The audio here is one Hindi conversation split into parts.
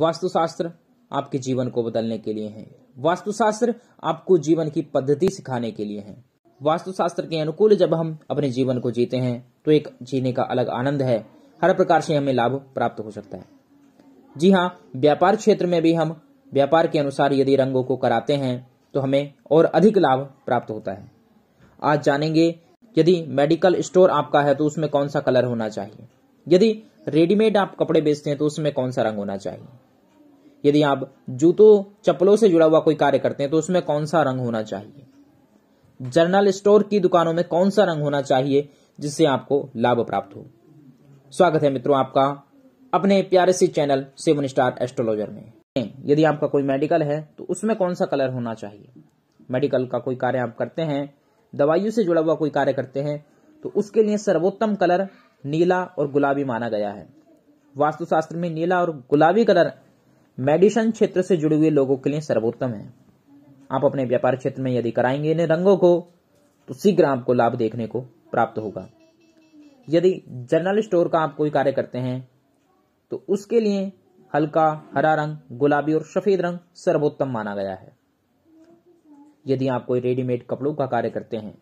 वास्तुशास्त्र आपके जीवन को बदलने के लिए है वास्तुशास्त्र आपको जीवन की पद्धति सिखाने के लिए है वास्तुशास्त्र के अनुकूल जब हम अपने जीवन को जीते हैं तो एक जीने का अलग आनंद है हर प्रकार से हमें लाभ प्राप्त हो सकता है जी हाँ व्यापार क्षेत्र में भी हम व्यापार के अनुसार यदि रंगों को कराते हैं तो हमें और अधिक लाभ प्राप्त होता है आज जानेंगे यदि मेडिकल स्टोर आपका है तो उसमें कौन सा कलर होना चाहिए यदि रेडीमेड आप कपड़े बेचते हैं तो उसमें कौन सा रंग होना चाहिए यदि आप जूतों चप्पलों से जुड़ा हुआ कोई कार्य करते हैं तो उसमें कौन सा रंग होना चाहिए जर्नल स्टोर की दुकानों में कौन सा रंग होना चाहिए जिससे आपको लाभ प्राप्त हो स्वागत है मित्रों आपका अपने प्यारे से चैनल सेवन स्टार एस्ट्रोलॉजर में यदि आपका कोई मेडिकल है तो उसमें कौन सा कलर होना चाहिए मेडिकल का कोई कार्य आप करते हैं दवाइयों से जुड़ा हुआ कोई कार्य करते हैं तो उसके लिए सर्वोत्तम कलर नीला और गुलाबी माना गया है वास्तुशास्त्र में नीला और गुलाबी कलर मेडिसन क्षेत्र से जुड़े हुए लोगों के लिए सर्वोत्तम है आप अपने व्यापार क्षेत्र में यदि कराएंगे इन रंगों को तो शीघ्र आपको लाभ देखने को प्राप्त होगा यदि जनरल स्टोर का आप कोई कार्य करते हैं तो उसके लिए हल्का हरा रंग गुलाबी और सफेद रंग सर्वोत्तम माना गया है यदि आप कोई रेडीमेड कपड़ों का कार्य करते हैं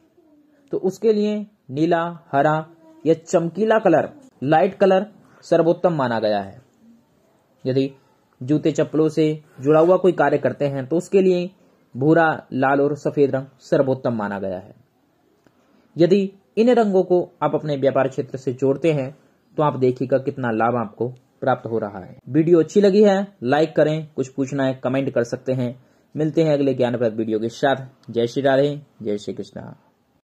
तो उसके लिए नीला हरा या चमकीला कलर लाइट कलर सर्वोत्तम माना गया है यदि जूते चप्पलों से जुड़ा हुआ कोई कार्य करते हैं तो उसके लिए भूरा लाल और सफेद रंग सर्वोत्तम माना गया है यदि इन रंगों को आप अपने व्यापार क्षेत्र से जोड़ते हैं तो आप देखिएगा कितना लाभ आपको प्राप्त हो रहा है वीडियो अच्छी लगी है लाइक करें कुछ पूछना है कमेंट कर सकते हैं मिलते हैं अगले ज्ञानप्रद वीडियो के साथ जय श्री राधे जय श्री कृष्णा